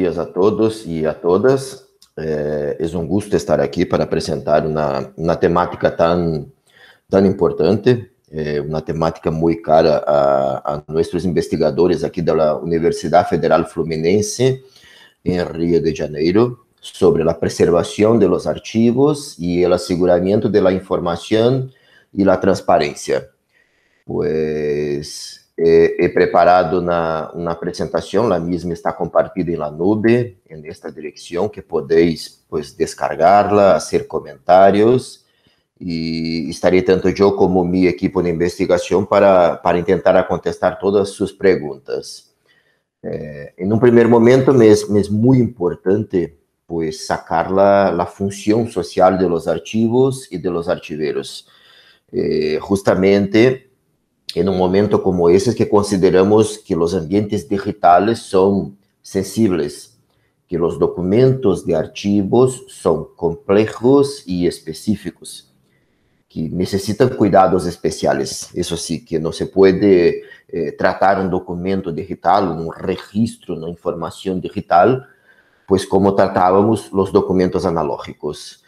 dias a todos e a todas. É, é, um gosto estar aqui para apresentar uma, uma temática tão, tão importante, é uma temática muito cara a, a nossos investigadores aqui da Universidade Federal Fluminense, em Rio de Janeiro, sobre a preservação de los archivos e o asseguramento de la informação e la transparência. Pues Eh, he preparado una, presentación, la misma está compartida en la nube, en esta dirección, que podéis pues descargarla, hacer comentarios y estaré tanto yo como mi equipo de investigación para, para intentar contestar todas sus preguntas. Eh, en un primer momento me es, muy importante pues sacar la, función social de los archivos y de los archiveros. Eh, justamente en un momento como ese que consideramos que los ambientes digitales son sensibles, que los documentos de archivos son complejos y específicos, que necesitan cuidados especiales. Eso sí, que no se puede eh, tratar un documento digital, un registro, una información digital, pues como tratábamos los documentos analógicos.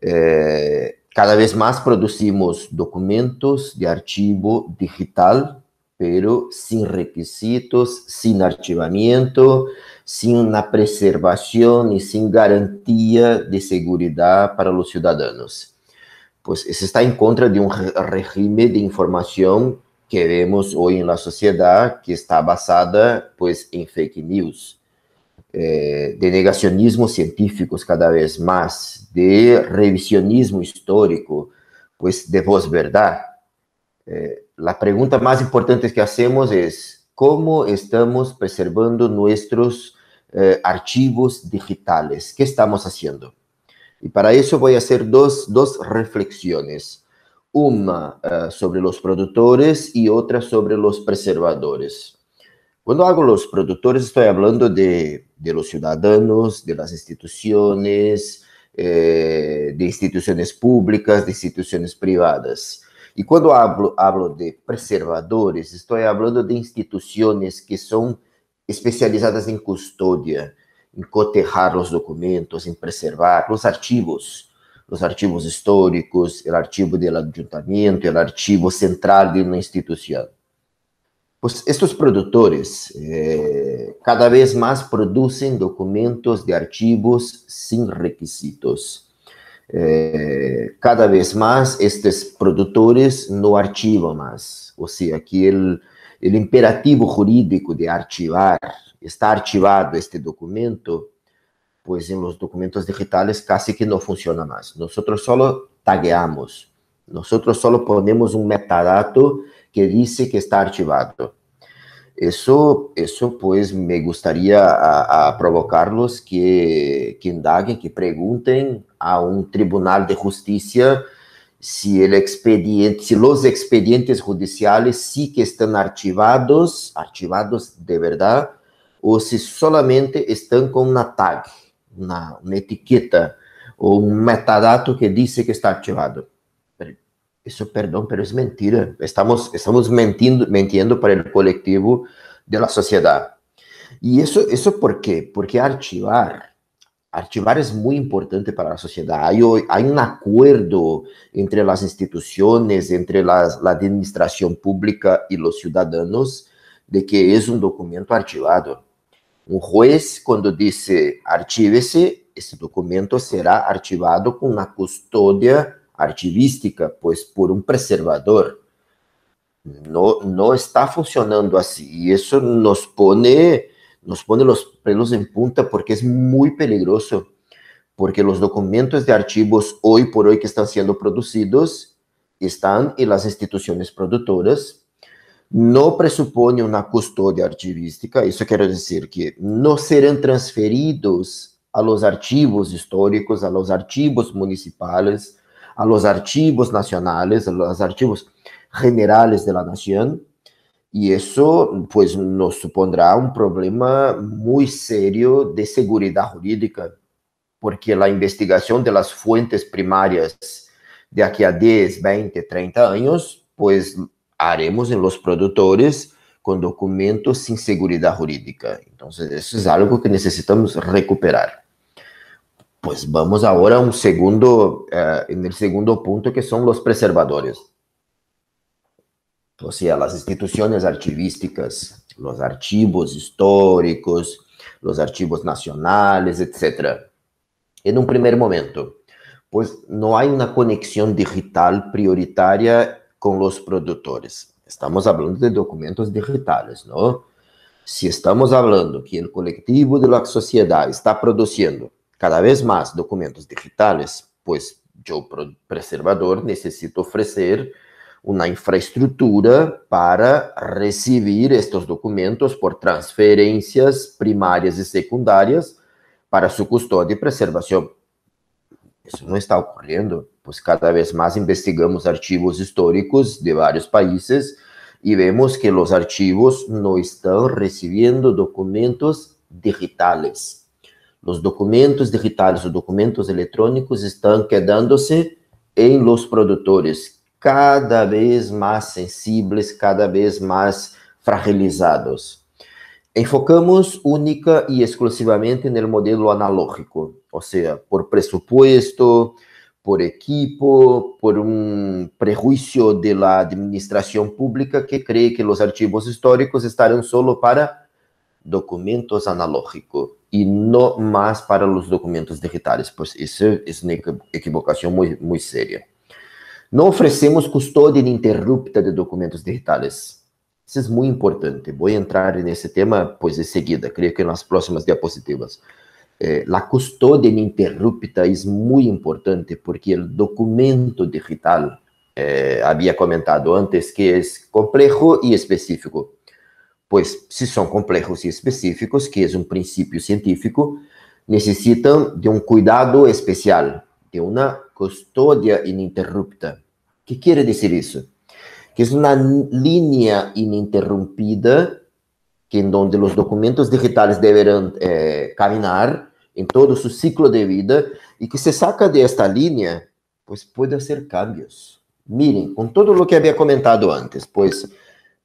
Eh, cada vez más producimos documentos de archivo digital, pero sin requisitos, sin archivamiento, sin una preservación y sin garantía de seguridad para los ciudadanos. Pues eso está en contra de un régimen de información que vemos hoy en la sociedad que está basada pues en fake news eh, de negacionismos científicos cada vez más, de revisionismo histórico, pues de voz verdad, eh, la pregunta más importante que hacemos es, ¿cómo estamos preservando nuestros eh, archivos digitales? ¿Qué estamos haciendo? Y para eso voy a hacer dos, reflexiones, una sobre los productores y otra sobre los preservadores. Cuando hago los productores estoy hablando de de los ciudadanos, de las instituciones, eh, de instituciones públicas, de instituciones privadas. Y cuando hablo, hablo de preservadores, estoy hablando de instituciones que son especializadas en custodia, en cotejar los documentos, en preservar los archivos, los archivos históricos, el archivo del ayuntamiento, el archivo central de una institución. Pues, estos productores eh, cada vez más producen documentos de archivos sin requisitos. Eh, cada vez más estos productores no archivan más. O sea, que el, el imperativo jurídico de archivar, está archivado este documento, pues en los documentos digitales casi que no funciona más. Nosotros solo tagueamos, nosotros solo ponemos un metadato que dice que está archivado. Eso, eso pues me gustaría a, a provocarlos que, que indaguen, que pregunten a un tribunal de justicia se expediente, os expedientes judiciais sí que estão archivados, archivados de verdade, ou se solamente estão com uma tag, uma, etiqueta ou um metadato que diz que está archivado. Eso, perdón, pero es mentira. Estamos, estamos mintiendo, mintiendo para el colectivo de la sociedad. ¿Y eso, eso por qué? Porque archivar, archivar es muy importante para la sociedad. Hay, hay un acuerdo entre las instituciones, entre la administración pública y los ciudadanos, de que es un documento archivado. Un juez, cuando dice archívese, ese documento será archivado con una custodia archivística, pues por un preservador. no está funcionando así y eso nos pone nos pone los pelos en punta porque es muy peligroso, Porque los documentos de archivos hoy por hoy que están siendo producidos están en las instituciones productoras, no presupone una custodia archivística, eso quiere decir que no serán transferidos a los archivos históricos, a los archivos municipales, a los archivos nacionales, a los archivos generales de la nación, y eso pues nos supondrá un problema muy serio de seguridad jurídica, porque la investigación de las fuentes primarias de aquí a 10, 20, 30 años, pues haremos en los productores con documentos sin seguridad jurídica. Entonces, eso es algo que necesitamos recuperar. Pues vamos ahora a un segundo, eh, en el segundo punto que son los preservadores. O sea, las instituciones archivísticas, los archivos históricos, los archivos nacionales, etc. En un primer momento, pues no hay una conexión digital prioritaria con los productores. Estamos hablando de documentos digitales, ¿no? Si estamos hablando que el colectivo de la sociedad está produciendo Cada vez mais documentos digitais, pois o preservador, necessita oferecer uma infraestrutura para receber estes documentos por transferências primárias e secundárias para sua custódia de preservação. Isso não está ocorrendo, pois cada vez mais investigamos archivos históricos de vários países e vemos que os archivos não estão recebendo documentos digitais. Os documentos digitais, os documentos eletrônicos estão quedando-se em los produtores cada vez mais sensíveis, cada vez mais fragilizados. Enfocamos única e exclusivamente no modelo analógico, ou seja, por presupuesto, por equipo, por um prejuízo da administração pública que crê que os arquivos históricos estarão solo para documentos analógicos e não mais para os documentos digitais, pois isso é, é uma equivocação muito séria. seria. oferecemos custódia ininterrupta de documentos digitais. Isso é muito importante. Vou entrar nesse tema, pois, em seguida, creio que nas próximas diapositivas. Eh, é, a custódia ininterrupta é muito importante, porque o documento digital, eh, havia comentado antes, que é complexo e específico. Pues si son complejos y específicos, que es un principio científico, necesitan de un cuidado especial, de una custodia ininterrupta. ¿Qué quiere decir eso? Que es una línea ininterrumpida que en donde los documentos digitales deberán eh, caminar en todo su ciclo de vida y que se saca de esta línea, pues puede hacer cambios. Miren, con todo lo que había comentado antes, pues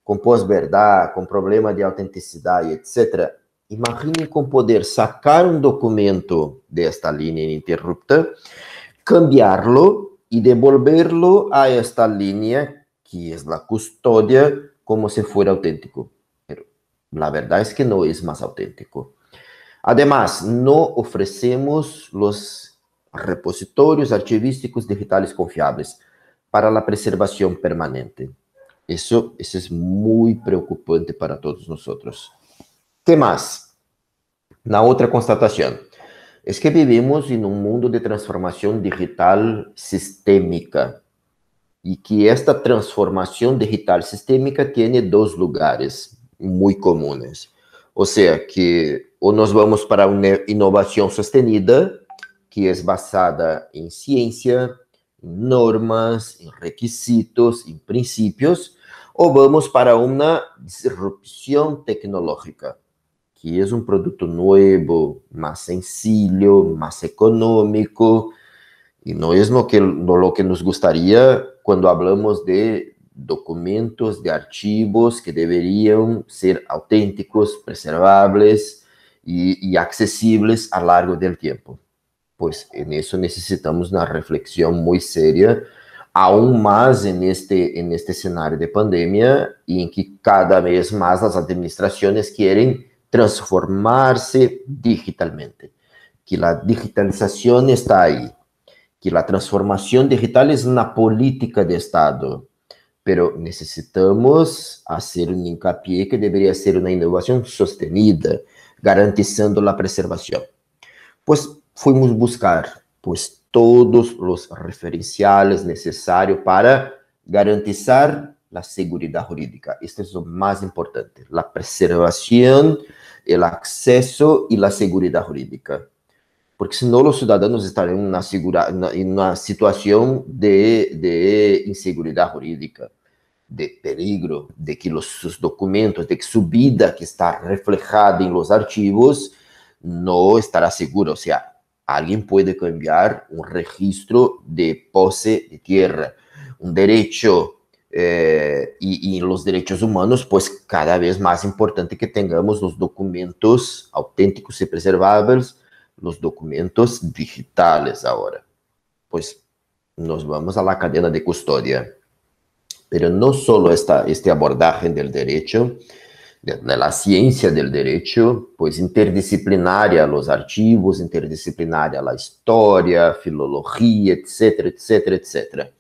com pós-verdade, com problema de autenticidade, etc. Imagine com poder sacar um documento desta linha ininterrupta, cambiá-lo e devolverlo a esta linha que é a custodia como se fosse autêntico. La verdade é que não é mais autêntico. Además, não oferecemos os repositórios archivísticos digitais confiáveis para a preservação permanente. Eso, es muy preocupante para todos nosotros. ¿Qué más? La otra constatación es que vivimos en un mundo de transformación digital sistémica y que esta transformación digital sistémica tiene dos lugares muy comunes. O sea, que o nos vamos para una innovación sostenida, que es basada en ciencia, en normas, en requisitos, en principios, o vamos para una disrupción tecnológica, que es un producto nuevo, más sencillo, más económico, y no es lo que, lo que nos gustaría cuando hablamos de documentos, de archivos que deberían ser auténticos, preservables y, y accesibles a lo largo del tiempo. Pues en eso necesitamos una reflexión muy seria aún mais en este, en de pandemia e em que cada vez mais as administrações querem transformar-se digitalmente, que a digitalização está aí, que a transformação digital é na política de Estado, pero necessitamos fazer um hincapié que deveria ser uma inovação sostenida, garantizando a preservação. Pues fomos buscar, pues todos los referenciales necesarios para garantizar la seguridad jurídica. Esto es lo más importante, la preservación, el acceso y la seguridad jurídica. Porque si no, los ciudadanos estarán en una, situación de, inseguridad jurídica, de peligro, de que los, sus documentos, de que su vida que está reflejada en los archivos no estará segura. O sea, Alguien puede cambiar un registro de pose de tierra, un derecho eh, y, y, los derechos humanos, pues cada vez más importante que tengamos los documentos auténticos y preservables, los documentos digitales ahora. Pues nos vamos a la cadena de custodia. Pero no solo está este abordaje del derecho, na né, ciencia del derecho, pues interdisciplinaria los archivos, interdisciplinaria la historia, filología, etcétera, etcétera, etcétera.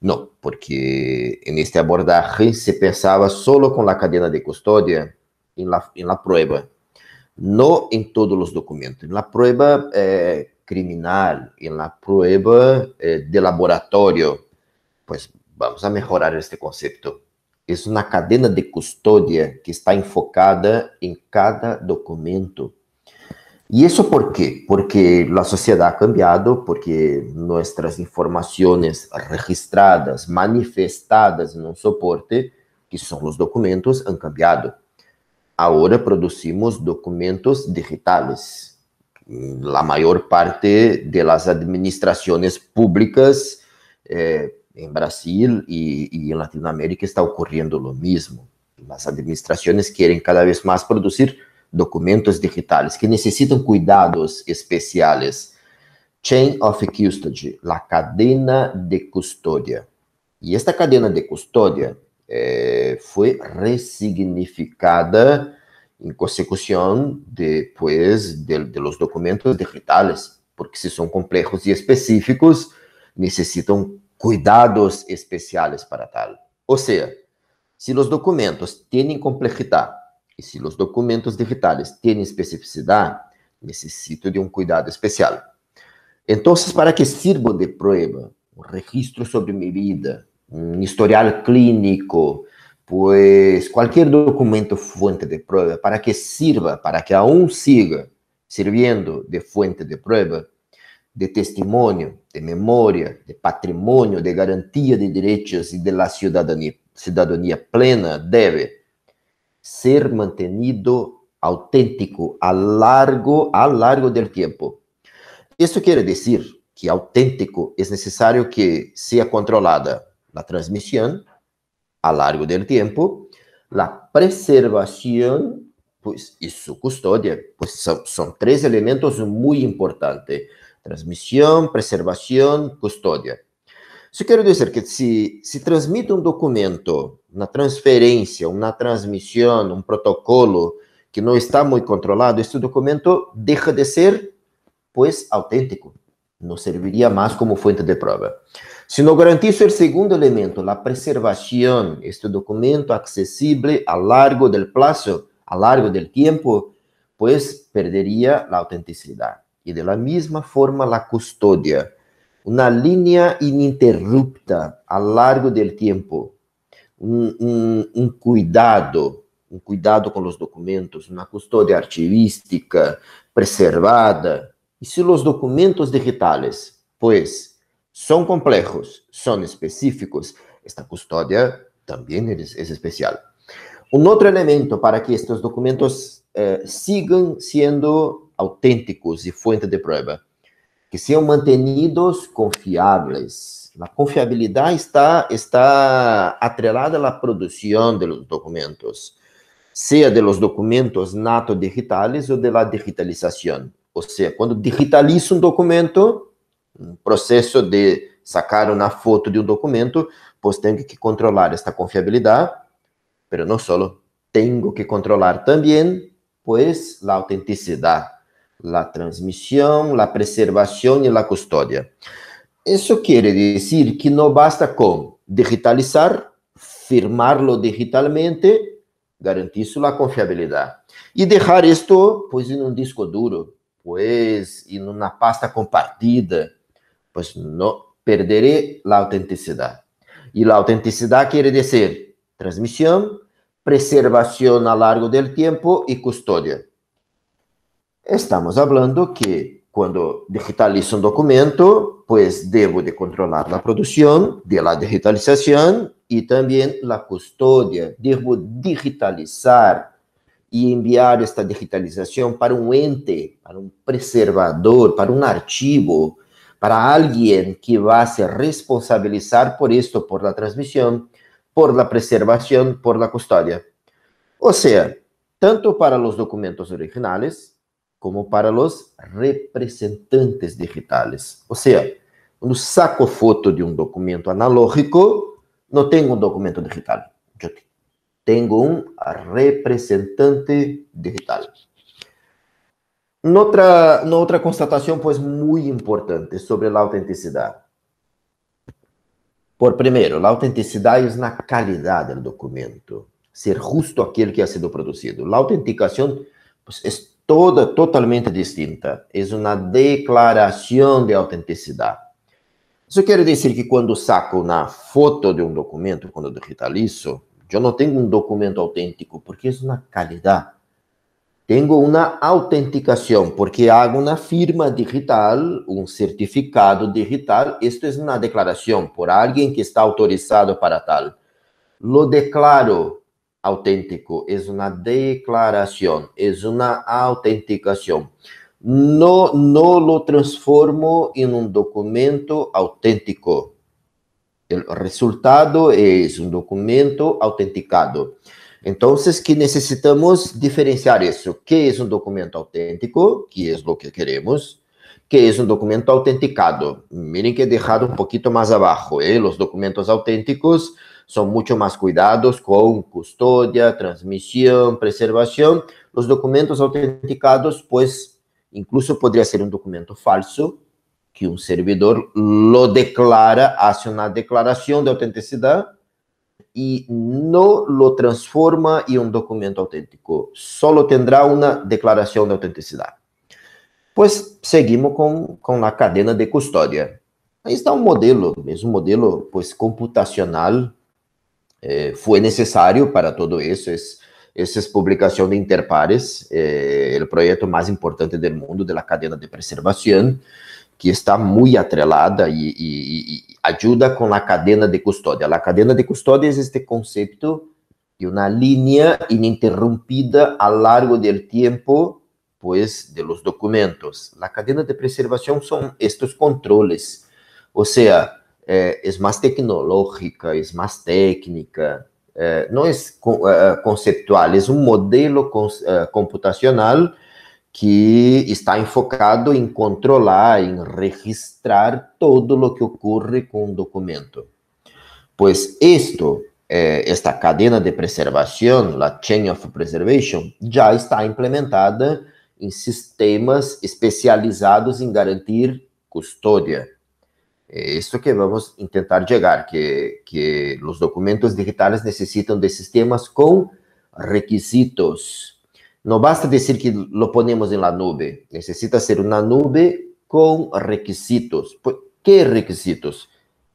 No, porque en este abordaje se pensaba solo con la cadena de custodia en la, en la prueba, no en todos los documentos, en la prueba eh, criminal, en la prueba eh, de laboratorio. Pues vamos a mejorar este concepto. Isso na cadena de custódia que está enfocada em cada documento. E isso por quê? Porque a sociedade ha cambiado, porque nossas informações registradas, manifestadas en un soporte, que são os documentos, han cambiado. Agora produzimos documentos digitais. A maior parte das administrações públicas eh, en Brasil y, en Latinoamérica está ocurriendo lo mismo. Las administraciones quieren cada vez más producir documentos digitales que necesitan cuidados especiales. Chain of Custody, la cadena de custodia. Y esta cadena de custodia eh, fue resignificada en consecución después de, los documentos digitales, porque si son complejos y específicos, necesitan cuidados especiales para tal. O sea, si los documentos tienen complejidad y si los documentos digitales tienen especificidad, necesito de un cuidado especial. Entonces, ¿para qué sirvo de prueba? Un registro sobre mi vida, un historial clínico, pues cualquier documento fuente de prueba, para que sirva, para que aún siga sirviendo de fuente de prueba, de testemunho, de memória, de patrimônio, de garantia de direitos e de la plena deve ser mantenido autêntico a largo, a largo del tempo. Isso quer dizer que autêntico é necessário que seja controlada a transmissão a largo del tempo, a preservação, pois, e sua custódia, pois são, são três elementos muito importantes. transmisión, preservación, custodia. Si quiere decir que si se transmite un documento, una transferencia, una transmisión, un protocolo que no está muy controlado, este documento deja de ser, pues auténtico. serviría serviría más como fuente de prueba. Si no garantizo el segundo elemento, la preservación, este documento accesible a largo del plazo, a largo del tiempo, pues perdería la autenticidad y de la misma forma la custodia, una línea ininterrupta a lo largo del tiempo, un, cuidado, un cuidado con los documentos, una custodia archivística preservada. Y si los documentos digitales, pues, son complejos, son específicos, esta custodia también es, especial. Un otro elemento para que estos documentos eh, sigan siendo autênticos e fonte de prueba, que sejam mantenidos confiáveis. A confiabilidade está, está atrelada à produção dos de documentos, seja de documentos nato digitais ou de digitalização. Ou seja, quando digitalizo digitaliza documento, um processo de sacar uma foto de um documento, pues tengo que controlar esta confiabilidade, mas não só. Tenho que controlar também, pois a autenticidade. la transmisión, la preservación y la custodia. Eso quiere decir que no basta con digitalizar, firmarlo digitalmente, garantizar la confiabilidad y dejar esto pues en un disco duro, pues en una pasta compartida, pues no perderé la autenticidad. Y la autenticidad quiere decir transmisión, preservación a largo del tiempo y custodia. Estamos hablando que cuando digitalizo un documento, pues debo de controlar la producción de la digitalización y también la custodia. Debo digitalizar y enviar esta digitalización para un ente, para un preservador, para un archivo, para alguien que va a ser responsabilizar por esto, por la transmisión, por la preservación, por la custodia. O sea, tanto para los documentos originales, como para os representantes digitais, ou seja, quando saco foto de um documento analógico, não tenho um documento digital. Eu tenho um representante digital. Noutra, noutra constatação, pois, muito importante sobre a autenticidade. Por primeiro, a autenticidade é na qualidade do documento, ser justo aquele que ha sido produzido. A autenticação pues, é toda totalmente distinta. É uma declaração de autenticidade. Isso quer dizer que quando saco uma foto de um documento, quando digitalizo, eu não tenho um documento autêntico, porque é uma qualidade. Tenho uma autenticação, porque hago uma firma digital, um certificado digital. Isto é uma declaração por alguém que está autorizado para tal. Lo declaro auténtico, es una declaración, es una autenticación. No, no lo transformo en un documento auténtico. El resultado es un documento autenticado. Entonces, que necesitamos diferenciar eso. ¿Qué es un documento auténtico? que es lo que queremos? ¿Qué es un documento autenticado? Miren que he dejado un poquito más abajo. ¿eh? Los documentos auténticos son mucho más cuidados con custodia, transmisión, preservación. Los documentos autenticados, pues, incluso podría ser un documento falso que un servidor lo declara, hace una declaración de autenticidad y no lo transforma en un documento auténtico. Solo tendrá una declaración de autenticidad. Pues seguimos con, la cadena de custodia. Ahí está un modelo, un modelo pues, computacional eh, fue necesario para todo eso. Es, esa es publicación de Interpares, eh, el proyecto más importante del mundo de la cadena de preservación, que está muy atrelada y, y, ayuda con la cadena de custodia. La cadena de custodia es este concepto de una línea ininterrumpida a lo largo del tiempo, pues, de los documentos. La cadena de preservación son estos controles. O sea, é, mais tecnológica, é mais técnica, é, não é, é conceptual, é um modelo computacional que está enfocado em controlar, em registrar todo o que ocorre com um documento. Pois isto, é, esta cadena de preservação, a chain of preservation, já está implementada em sistemas especializados em garantir custódia. Eh, esto que vamos a intentar llegar, que, los documentos digitales necesitan de sistemas con requisitos. No basta decir que lo ponemos en la nube, necesita ser una nube con requisitos. Pues, ¿Qué requisitos?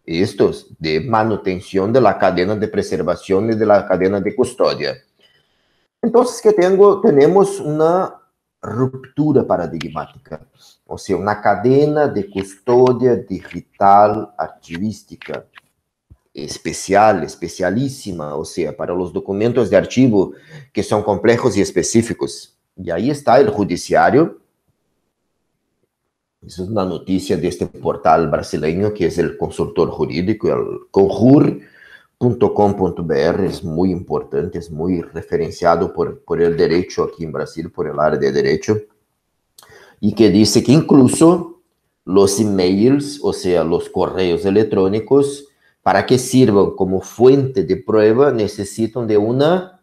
Estos de manutención de la cadena de preservación y de la cadena de custodia. Entonces, que tengo, tenemos una ruptura paradigmática. O sea, una cadena de custodia digital archivística especial, especialísima, o sea, para los documentos de archivo que son complejos y específicos. Y ahí está el judiciario. Esa es una noticia de este portal brasileño que es el consultor jurídico, el conjur.com.br, es muy importante, es muy referenciado por, por el derecho aquí en Brasil, por el área de derecho y que dice que incluso los emails, o sea, los correos electrónicos, para que sirvan como fuente de prueba, necesitan de una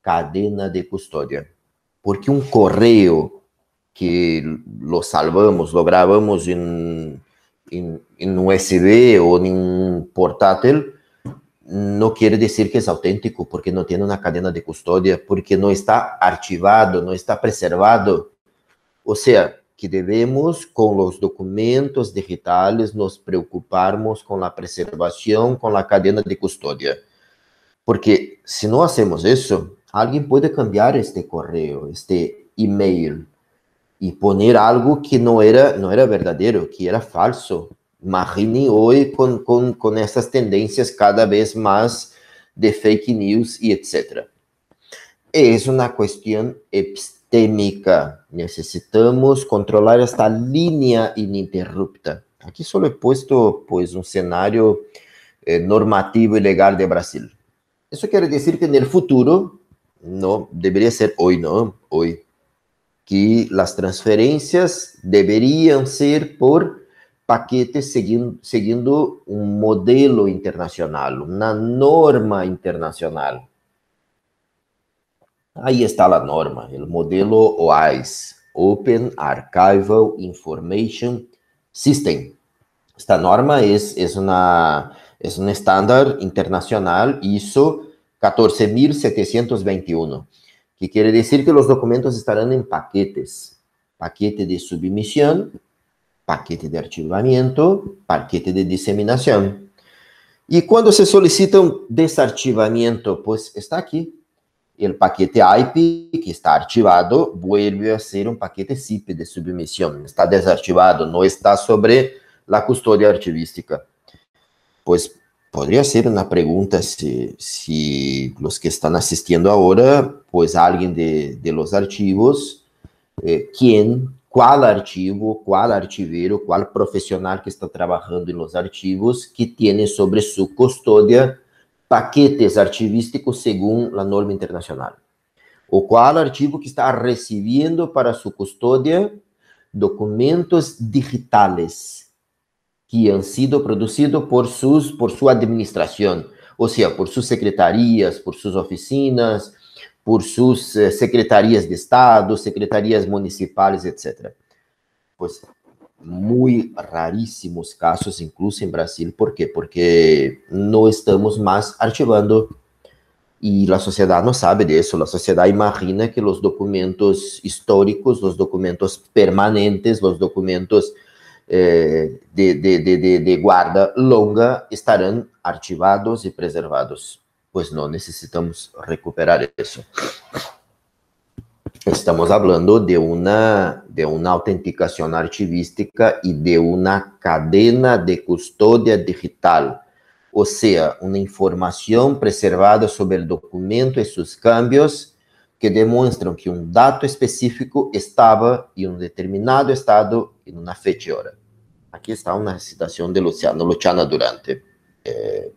cadena de custodia. Porque un correo que lo salvamos, lo grabamos en, en USB o en un portátil, no quiere decir que es auténtico porque no tiene una cadena de custodia, porque no está archivado, no está preservado. ou seja que devemos, com os documentos digitais, nos preocuparmos com a preservação, com a cadena de custódia. Porque se não fazemos isso, alguém pode cambiar este correio, este e-mail, e poner algo que não era, não era verdadeiro, que era falso. Imagine hoje com, com, com essas tendências cada vez mais de fake news e etc. É, é uma questão epistêmica técnica Necesitamos controlar esta línea ininterrupta. Aquí solo he puesto pues, un escenario eh, normativo y legal de Brasil. Eso quiere decir que en el futuro, no, debería ser hoy, no, hoy, que las transferencias deberían ser por paquetes siguiendo, siguiendo un modelo internacional, una norma internacional. Ahí está la norma, el modelo OAS, Open Archival Information System. Esta norma es, es, una, es un estándar internacional ISO 14721, que quiere decir que los documentos estarán en paquetes. Paquete de submisión, paquete de archivamiento, paquete de diseminación. Y cuando se solicita un desarchivamiento, pues está aquí, el paquete IP que está archivado vuelve a ser un paquete SIP de submisión. Está desarchivado, no está sobre la custodia archivística. Pues podría ser una pregunta si, los que están asistiendo ahora, pues alguien de, los archivos, eh, quién, cuál archivo, cuál archivero, cuál profesional que está trabajando en los archivos que tiene sobre su custodia paquetes archivísticos según la norma internacional, o cual artigo que está recibiendo para su custodia documentos digitales que han sido producidos por, sus, por su administración, o sea, por sus secretarías, por sus oficinas, por sus eh, secretarías de Estado, secretarías municipales, etc. Pues muy rarísimos casos, incluso en Brasil. ¿Por qué? Porque no estamos más archivando y la sociedad no sabe de eso. La sociedad imagina que los documentos históricos, los documentos permanentes, los documentos eh, de, de, de, de, guarda longa estarán archivados y preservados. Pues no, necesitamos recuperar eso. Estamos hablando de una de una autenticación archivística y de una cadena de custodia digital, o sea, una información preservada sobre el documento y sus cambios que demuestran que un dato específico estaba en un determinado estado en una fecha y hora. Aquí está una citación de Luciano, Luciana Durante, eh,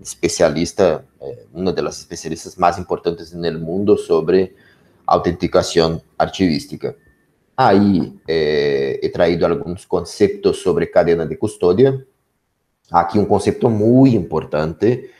especialista, eh, una de las especialistas más importantes en el mundo sobre autenticación archivística. Aí é, he é traído alguns conceitos sobre cadena de custódia. Aqui um conceito muito importante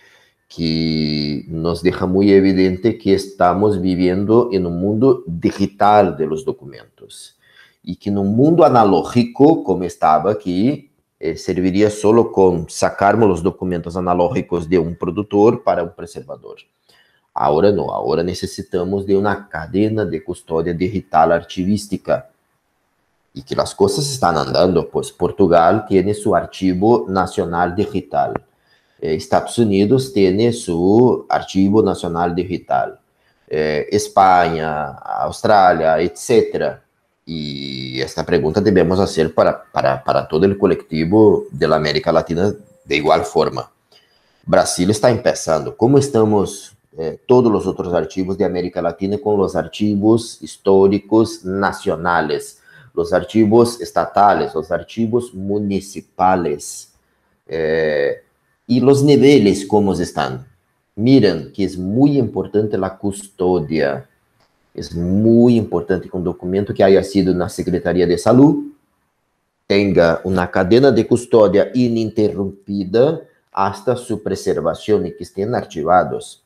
que nos deja muito evidente que estamos vivendo em um mundo digital de los documentos e que no mundo analógico, como estava aqui, eh, serviria só com sacarmos os documentos analógicos de um produtor para um preservador. Agora não. Agora necessitamos de uma cadena de custodia digital archivística e que as coisas estão andando, Pois Portugal tem seu archivo nacional digital, eh, Estados Unidos tem seu archivo nacional digital, Espanha, España, etc. E esta pergunta devemos fazer para, para, para todo o colectivo de América Latina de igual forma. Brasil está começando. Como estamos Eh, todos los otros archivos de América Latina con los archivos históricos nacionales, los archivos estatales, los archivos municipales eh, y los niveles como están. Miren que es muy importante la custodia. Es muy importante que un documento que haya sido en la Secretaría de Salud tenga una cadena de custodia ininterrumpida hasta su preservación y que estén archivados.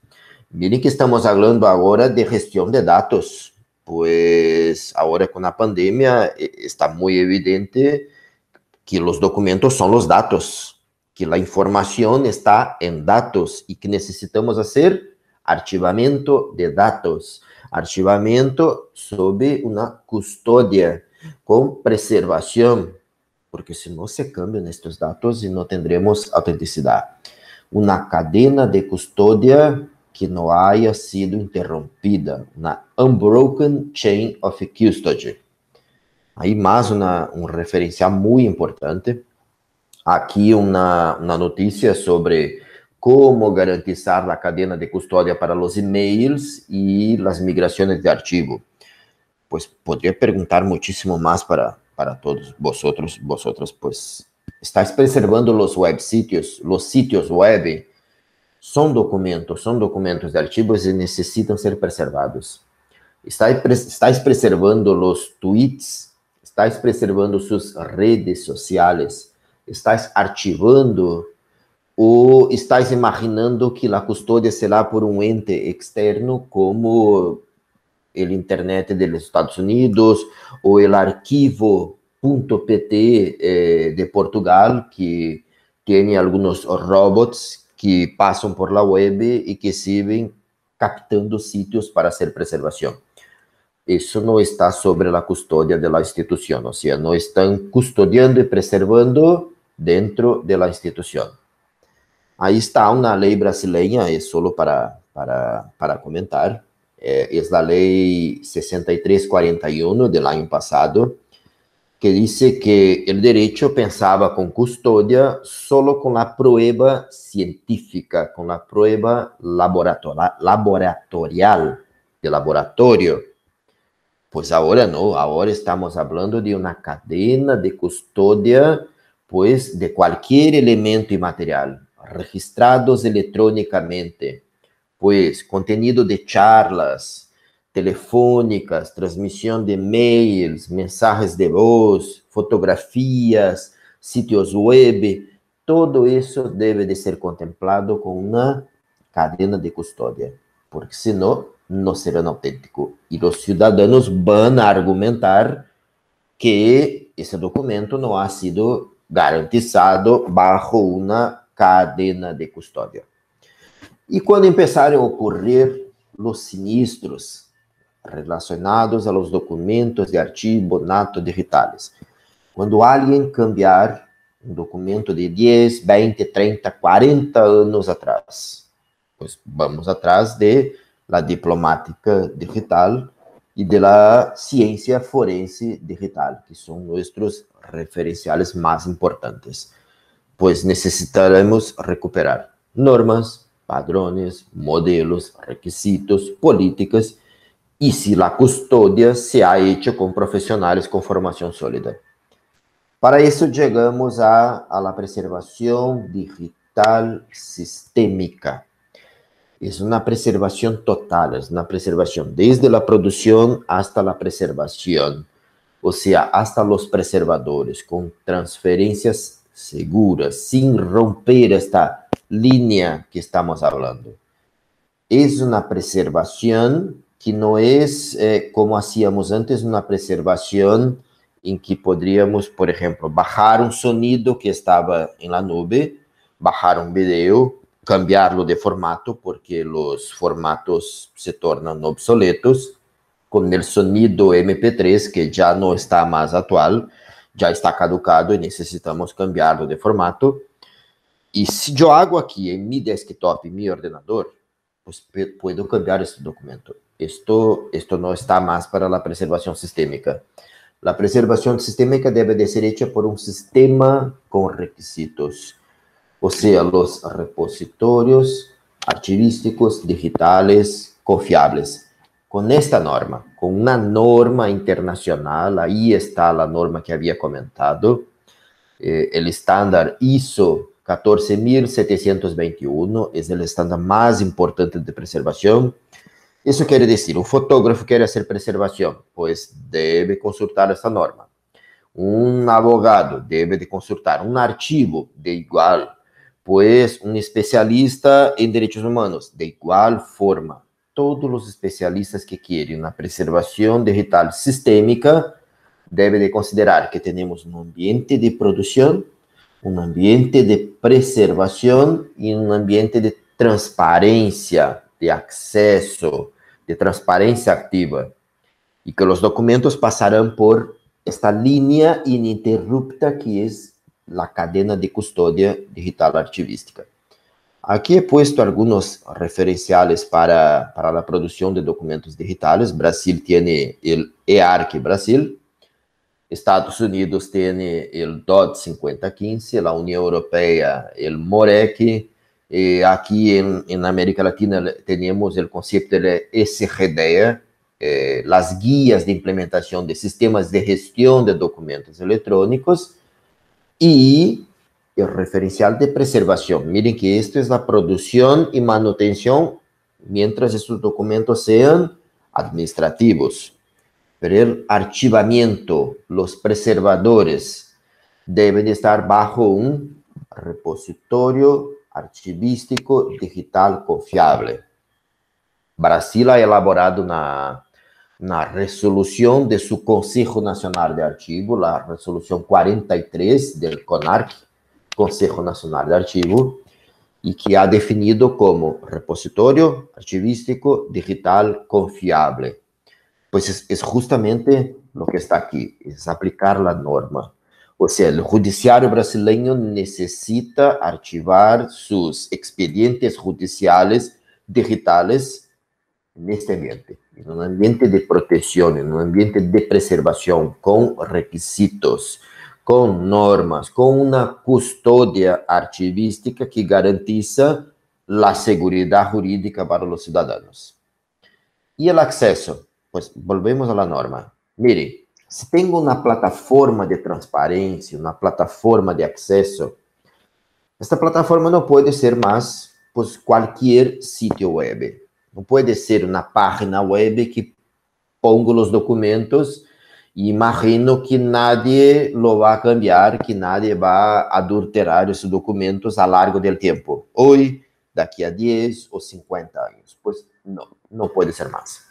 Miren que estamos hablando ahora de gestión de datos, pues ahora con la pandemia eh, está muy evidente que los documentos son los datos, que la información está en datos y que necesitamos hacer archivamiento de datos, archivamiento sobre una custodia con preservación, porque si no se cambian estos datos y no tendremos autenticidad. Una cadena de custodia que não haya sido interrompida na Unbroken Chain of Custody. Aí mais uma, um referencial muito importante. Aqui uma, uma notícia sobre como garantizar a cadena de custódia para os e-mails e as migrações de arquivo. Pois poderia perguntar muitíssimo mais para, para todos vosotros, vosotros, pois estáis preservando os web sítios, os sítios web, são documentos, são documentos de arquivos e necessitam ser preservados. Estás preservando os tweets, estás preservando suas redes sociais, estás arquivando ou estás imaginando que a custódia será por um ente externo como o internet dos Estados Unidos ou o arquivo .pt eh, de Portugal que tem alguns robots que pasan por la web y que sirven captando sitios para hacer preservación. Eso no está sobre la custodia de la institución, o sea, no están custodiando y preservando dentro de la institución. Ahí está una ley brasileña, es solo para, para, para comentar, eh, es la ley 6341 del año pasado, que dice que el derecho pensaba con custodia solo con la prueba científica, con la prueba laboratorial, de laboratorio. Pues ahora no, ahora estamos hablando de una cadena de custodia, pues de cualquier elemento inmaterial, registrados electrónicamente, pues contenido de charlas, telefônicas, transmissão de e-mails, mensagens de voz, fotografias, sítios web, tudo isso deve de ser contemplado com uma cadena de custódia, porque senão não será autêntico e os cidadãos vão argumentar que esse documento não ha sido garantizado bajo uma cadena de custódia. E quando começaram a ocorrer os sinistros relacionados aos documentos de nato digitais. Quando alguém cambiar um documento de 10, 20, 30, 40 anos atrás, pois vamos atrás de la diplomática digital e de la ciência forense digital, que são nossos referenciais mais importantes, pois necessitaremos recuperar normas, padrões, modelos, requisitos, políticas y si la custodia se ha hecho con profesionales con formación sólida. Para eso llegamos a, la preservación digital sistémica. Es una preservación total, es una preservación desde la producción hasta la preservación, o sea, hasta los preservadores, con transferencias seguras, sin romper esta línea que estamos hablando. Es una preservación que não é, eh, como hacíamos antes na preservação, em que poderíamos, por exemplo, baixar um sonido que estava em la nube, baixar um vídeo, cambiarlo de formato, porque os formatos se tornam obsoletos, com o sonido MP3, que já não está mais atual, já está caducado e necessitamos cambiarlo de formato. E se eu hago aqui em meu desktop, em meu ordenador, pues puedo cambiar esse documento. Esto, esto no está más para la preservación sistémica. La preservación sistémica debe de ser hecha por un sistema con requisitos, o sea, los repositorios archivísticos digitales confiables. Con esta norma, con una norma internacional, ahí está la norma que había comentado, eh, el estándar ISO 14721 es el estándar más importante de preservación eso quiere decir, un fotógrafo quiere hacer preservación, pues debe consultar esta norma. Un abogado debe de consultar un archivo de igual, pues un especialista en derechos humanos, de igual forma. Todos los especialistas que quieren una preservación digital sistémica, deben de considerar que tenemos un ambiente de producción, un ambiente de preservación y un ambiente de transparencia, de acceso. de transparência ativa e que os documentos passarão por esta línea ininterrupta que é a cadena de custodia digital archivística. Aqui he puesto alguns referenciales para, para a produção de documentos digitais. Brasil tem o EARC Brasil, Estados Unidos tem o DOT 5015, a União Europeia o MOREC, Eh, aquí en, en, América Latina tenemos el concepto de SGDE, eh, las guías de implementación de sistemas de gestión de documentos electrónicos y el referencial de preservación. Miren que esto es la producción y manutención mientras estos documentos sean administrativos. Pero el archivamiento, los preservadores, deben estar bajo un repositorio archivístico digital confiable. Brasil ha elaborado una, resolución de su Consejo Nacional de Archivo, la resolución 43 del CONARC, Consejo Nacional de Archivo, y que ha definido como repositorio archivístico digital confiable. Pues es justamente lo que está aquí, es aplicar la norma. O sea, el judiciario brasileño necesita archivar sus expedientes judiciales digitales en este ambiente, en un ambiente de protección, en un ambiente de preservación, con requisitos, con normas, con una custodia archivística que garantiza la seguridad jurídica para los ciudadanos. Y el acceso, pues volvemos a la norma. Mire, se tenho uma plataforma de transparência, uma plataforma de acesso, esta plataforma não pode ser mais pues, cualquier sitio web. não pode ser uma página web que pongo os documentos e imagino que nadie lo va cambiar, que nadie vai adulterar esses documentos a largo del tempo, Hoy, daqui a 10 ou 50 anos, Pues não, não pode ser mais.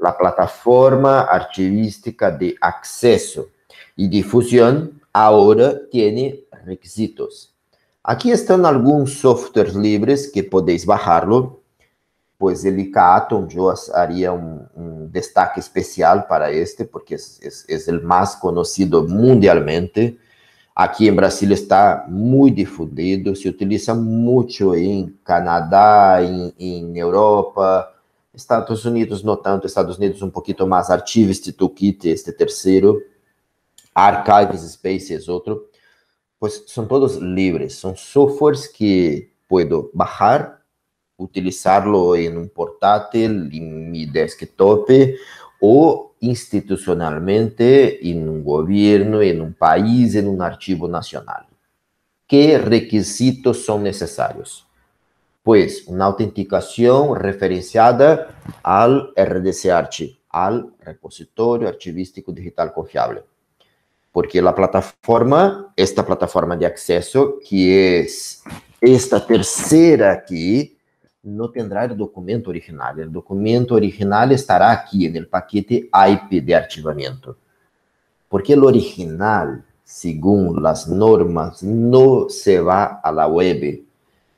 la plataforma archivística de acceso y difusión ahora tiene requisitos. Aquí están algunos softwares libres que podéis bajarlo, pues el ICATON yo haría un, destaque especial para este porque es, el más conocido mundialmente. Aquí en Brasil está muy difundido, se utiliza mucho en Canadá, en, en Europa, Estados Unidos no tanto, Estados Unidos um pouquinho mais ativo este toolkit, este terceiro, Archives Spaces, outro, pois são todos livres, são softwares que posso baixar, utilizá-lo em um portátil, em meu desktop, ou institucionalmente em um governo, em um país, em um arquivo nacional. Que requisitos são necessários? pues una autenticación referenciada al RDC Arch, al repositorio archivístico digital confiable. Porque la plataforma, esta plataforma de acceso, que es esta tercera aquí, no tendrá el documento original. El documento original estará aquí en el paquete IP de archivamiento. Porque el original, según las normas, no se va a la web,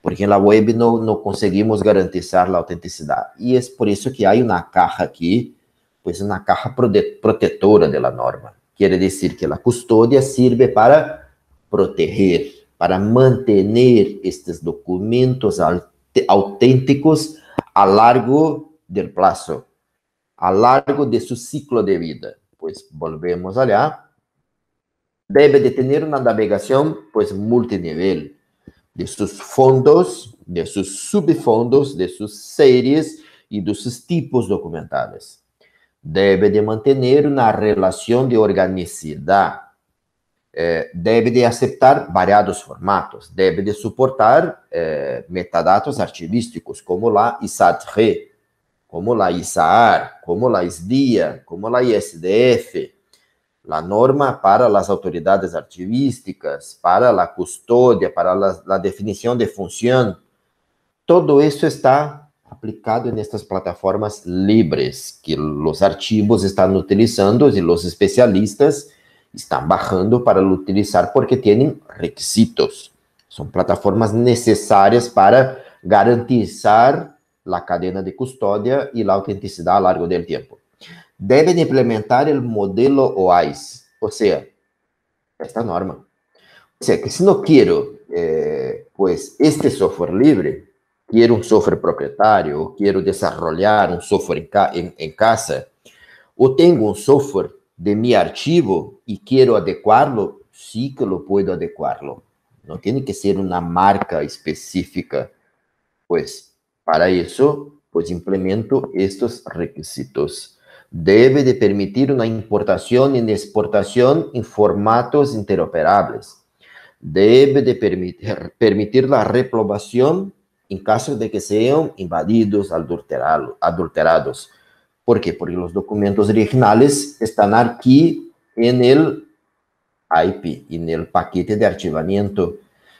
porque na web não, não conseguimos garantizar a autenticidade. E é por isso que há uma caixa aqui, pois uma caixa protetora da norma. Quer dizer que a custódia serve para proteger, para manter estes documentos autênticos a largo do prazo, a largo de seu ciclo de vida. Pois volvemos allá. Deve de ter uma navegação, pois, multinível de seus fundos, de seus subfundos, de suas séries e dos seus tipos documentais. Deve de manter uma relação de organicidade. Eh, deve de aceitar variados formatos. Deve de suportar eh, metadados arquivísticos, como a ISAT-RE, como a ISAAR, como a ISDIA, como a ISDF, a norma para as autoridades archivísticas, para a custodia, para a definição de função, Todo isso está aplicado nestas estas plataformas livres que os archivos estão utilizando e os especialistas estão bajando para utilizar porque têm requisitos. São plataformas necessárias para garantizar a cadena de custodia e a autenticidade a longo largo del tempo. deben implementar el modelo OAIS, o sea, esta norma. O sea, que si no quiero, eh, pues, este software libre, quiero un software propietario, o quiero desarrollar un software en, en casa, o tengo un software de mi archivo y quiero adecuarlo, sí que lo puedo adecuarlo. No tiene que ser una marca específica. Pues para eso, pues implemento estos requisitos debe de permitir una importación y exportación en formatos interoperables. Debe de permitir, la reprobación en caso de que sean invadidos, adulterado, adulterados. ¿Por qué? Porque los documentos originales están aquí en el IP, en el paquete de archivamiento.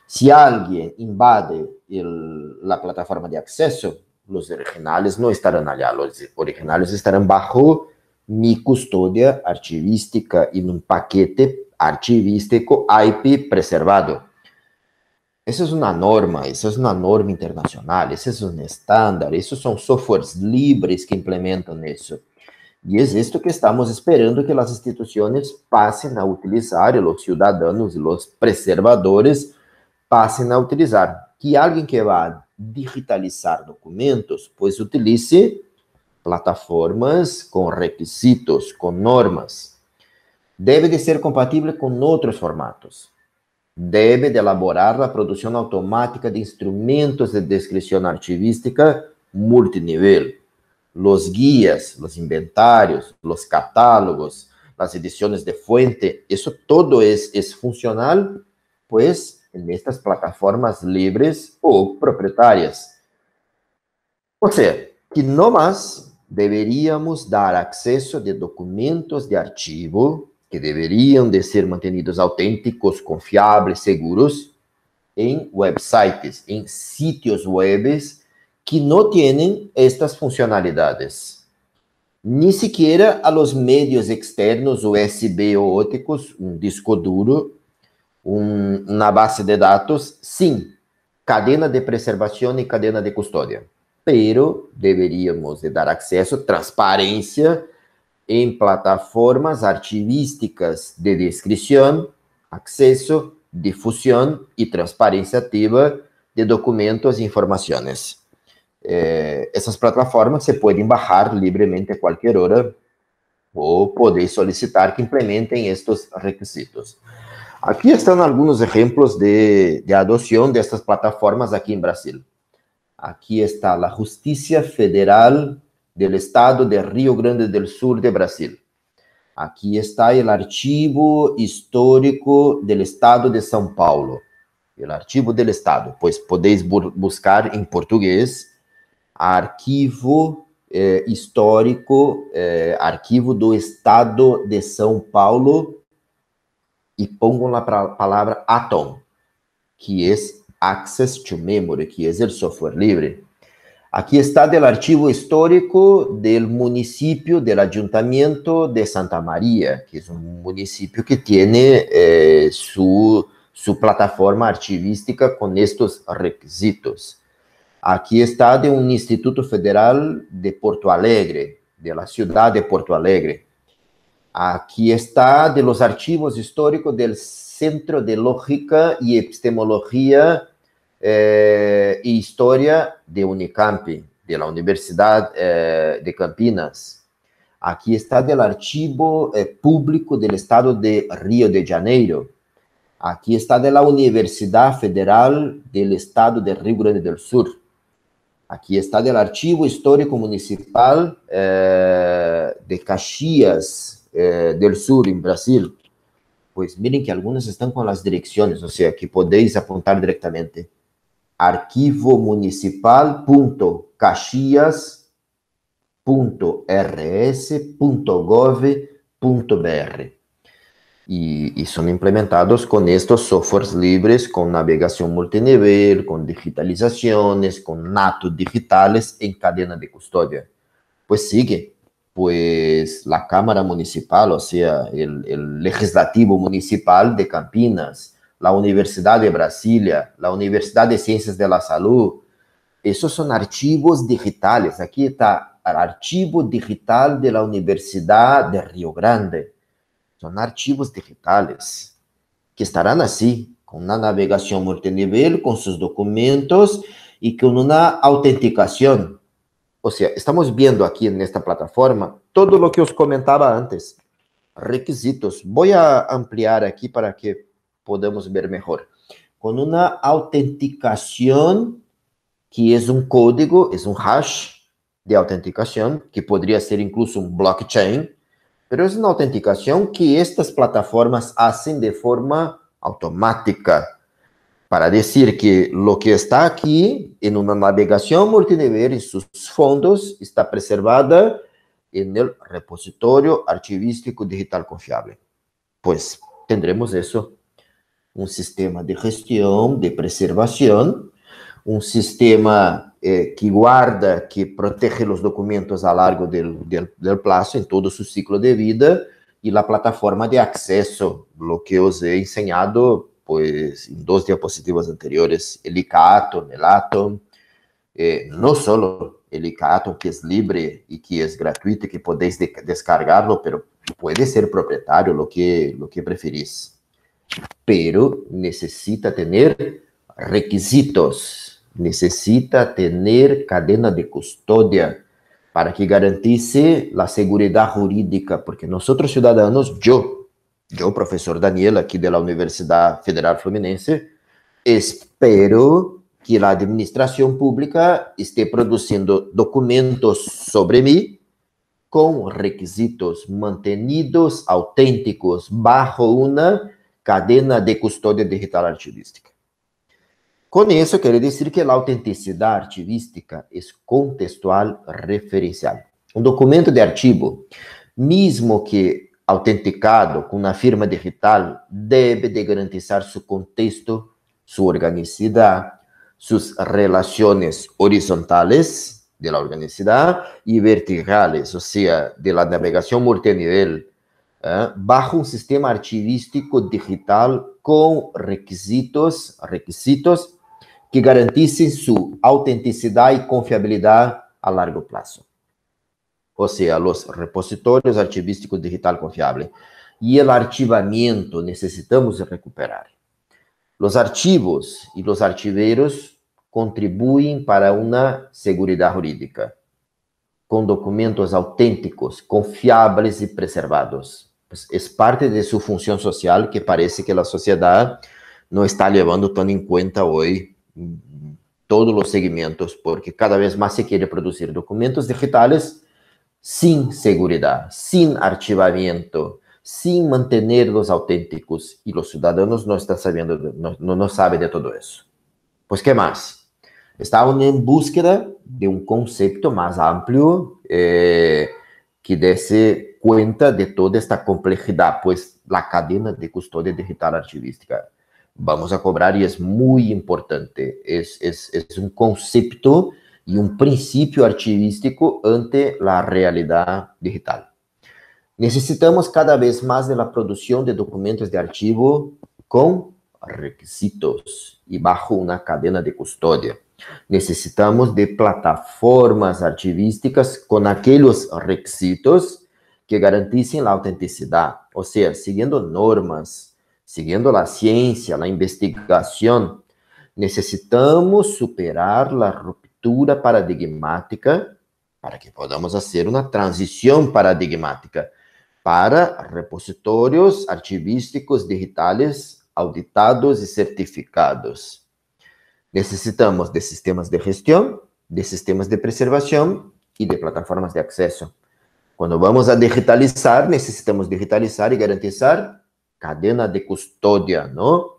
Si alguien invade la plataforma de acceso, los originales no estarán allá, los originales estarán bajo mi custodia archivística en un paquete archivístico IP preservado. Essa é uma norma, isso é uma norma internacional, isso é um estándar, isso são softwares livres que implementam isso. E é isso que estamos esperando que as instituições passem a utilizar, e os cidadãos e os preservadores passem a utilizar. Que alguém que vá digitalizar documentos, pues utilice plataformas con requisitos, con normas. Debe de ser compatible con otros formatos. Debe de elaborar la producción automática de instrumentos de descripción archivística multinivel. Los guías, los inventarios, los catálogos, las ediciones de fuente, eso todo es, es funcional, pues nestas plataformas livres ou proprietárias. Ou seja, que no mais deveríamos dar acesso de documentos de arquivo que deveriam de ser mantenidos autênticos, confiáveis, seguros, em websites, em sítios webs que não têm estas funcionalidades. Nem sequer a los medios externos USB ou ópticos, um disco duro, um, base de dados, sim, cadena de preservação e cadena de custódia. Pero deveríamos de dar acesso, transparência em plataformas arquivísticas de descrição, acesso, difusão e transparência ativa de documentos e informações. Eh, essas plataformas se podem baixar livremente a qualquer hora ou poder solicitar que implementem estes requisitos. Aqui estão alguns exemplos de, de dessas plataformas aqui em Brasil. Aqui está a Justiça Federal do Estado de Rio Grande do Sul de Brasil. Aqui está o arquivo histórico do Estado de São Paulo. O arquivo do Estado, pois podeis buscar em português arquivo eh, histórico, eh, arquivo do Estado de São Paulo y pongo la palabra Atom, que es Access to Memory, que es el software libre. Aquí está del archivo histórico del municipio, del ayuntamiento de Santa María, que es un municipio que tiene eh, su, su plataforma archivística con estos requisitos. Aquí está de un Instituto Federal de Porto Alegre, de la ciudad de Porto Alegre. Aquí está de los archivos históricos del Centro de Lógica y Epistemología eh, e Historia de Unicamp, de la Universidad eh, de Campinas. Aquí está del archivo eh, público del Estado de Río de Janeiro. Aquí está de la Universidad Federal del Estado de Río Grande del Sur. Aquí está del Archivo Histórico Municipal de Caxias, eh, del sur en Brasil, pues miren que algunas están con las direcciones, o sea que podéis apuntar directamente. Archivo Y, y, son implementados con estos softwares libres, con navegación multinivel, con digitalizaciones, con datos digitales en cadena de custodia. Pues sigue, pues la Cámara Municipal, o sea, el, Legislativo Municipal de Campinas, la Universidad de Brasilia, la Universidad de Ciencias de la Salud. Esos son archivos digitales. Aquí está el archivo digital de la Universidad de Río Grande. Son archivos digitales que estarán así, con una navegación multinivel, con sus documentos y con una autenticación o sea, estamos viendo aquí en esta plataforma todo lo que os comentaba antes. Requisitos. Voy a ampliar aquí para que podamos ver mejor. Con una autenticación que es un código, es un hash de autenticación, que podría ser incluso un blockchain, pero es una autenticación que estas plataformas hacen de forma automática para decir que lo que está aquí en una navegación multinivel en sus fondos está preservada en el repositorio archivístico digital confiable. Pues tendremos eso, un sistema de gestión, de preservación, un sistema eh, que guarda, que protege los documentos a largo del, del plazo, en todo su ciclo de vida, y la plataforma de acceso, lo que os he enseñado pues en dos diapositivas anteriores, el ICAATO, el eh, no solo el que es libre y que es gratuito y que podéis descargarlo, pero puede ser propietario, lo que, lo que preferís. Pero necesita tener requisitos, necesita tener cadena de custodia para que garantice la seguridad jurídica, porque nosotros ciudadanos, yo eu, professor Daniel, aqui da Universidade Federal Fluminense, espero que a administração pública esteja produzindo documentos sobre mim com requisitos mantenidos, autênticos, bajo uma cadena de custódia digital arquivística. Com isso, quero dizer que a autenticidade arquivística é contextual referencial. Um documento de arquivo, mesmo que autenticado con una firma digital debe de garantizar su contexto, su organicidad, sus relaciones horizontales de la organicidad y e verticales, o sea, de la navegación multinivel, eh, bajo un um sistema archivístico digital con requisitos, requisitos que garanticen su autenticidad y e confiabilidad a largo plazo. ou seja, os repositórios archivísticos digital confiáveis e o arquivamento necessitamos recuperar. Os archivos e os arquiveiros contribuem para uma segurança jurídica, com documentos autênticos, confiáveis e preservados. É parte de sua função social que parece que a sociedade não está levando tão em conta hoje mm, todos os segmentos, porque cada vez mais se quer produzir documentos digitais. sin seguridad, sin archivamiento, sin mantener los auténticos y los ciudadanos no están sabiendo, no, no, saben de todo eso. Pues, ¿qué más? Estaban en búsqueda de un concepto más amplio eh, que dese cuenta de toda esta complejidad, pues la cadena de custodia digital archivística. Vamos a cobrar y es muy importante, es, es un concepto e um princípio archivístico ante a realidade digital. Necessitamos cada vez mais de la produção de documentos de archivo com requisitos e bajo uma cadena de custodia. Necessitamos de plataformas archivísticas com aqueles requisitos que garantissem a autenticidade, ou seja, seguindo normas, seguindo a ciencia, a investigação. Necessitamos superar la ruptura paradigmática para que podamos fazer uma transição paradigmática para repositórios arquivísticos digitais auditados e certificados. Necessitamos de sistemas de gestão, de sistemas de preservação e de plataformas de acesso. Quando vamos a digitalizar, necessitamos digitalizar e garantizar cadena de custódia, não?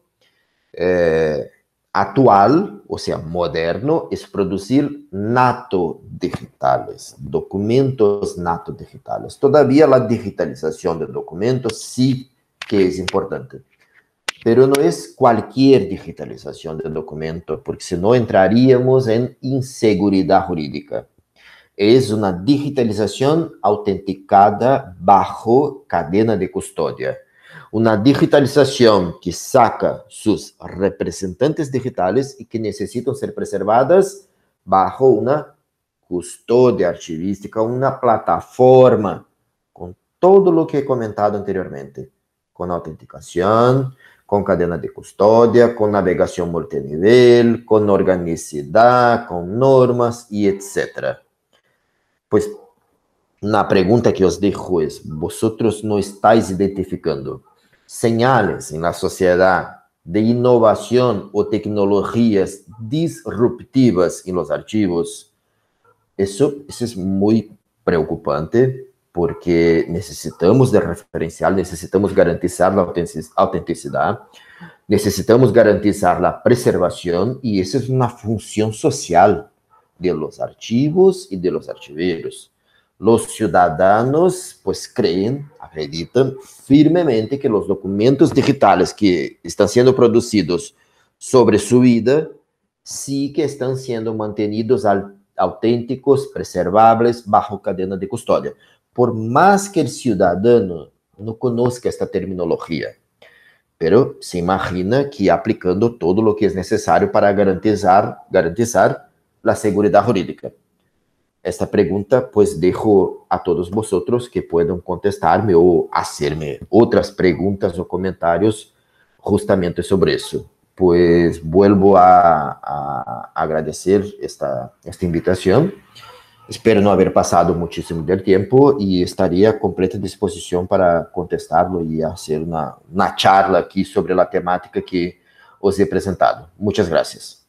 É, actual o sea, moderno, es producir nato digitales, documentos nato digitales. Todavía la digitalización de documentos sí que es importante, pero no es cualquier digitalización de documento, porque si no entraríamos en inseguridad jurídica. Es una digitalización autenticada bajo cadena de custodia una digitalización que saca sus representantes digitales y que necesitan ser preservadas bajo una custodia archivística, una plataforma con todo lo que he comentado anteriormente, con autenticación, con cadena de custodia, con navegación multinivel, con organicidad, con normas y etc. Pues la pregunta que os dejo es, ¿vosotros no estáis identificando señales en la sociedad de innovación o tecnologías disruptivas en los archivos, eso, es muy preocupante porque necesitamos de referencial, necesitamos garantizar la autenticidad, necesitamos garantizar la preservación y esa es una función social de los archivos y de los archiveros. Los ciudadanos, pues, creen, acreditam firmemente que os documentos digitais que estão sendo produzidos sobre sua vida sí que estão sendo mantenidos autênticos, preserváveis, bajo cadena de custódia. Por mais que o cidadão não conozca esta terminologia, pero se imagina que aplicando todo o que é necessário para garantizar, garantizar a segurança jurídica. esta pregunta, pues dejo a todos vosotros que puedan contestarme o hacerme otras preguntas o comentarios justamente sobre eso. Pues vuelvo a, agradecer esta, esta invitación. Espero no haber pasado muchísimo del tiempo y estaría a completa disposición para contestarlo y hacer una, una charla aquí sobre la temática que os he presentado. Muchas gracias.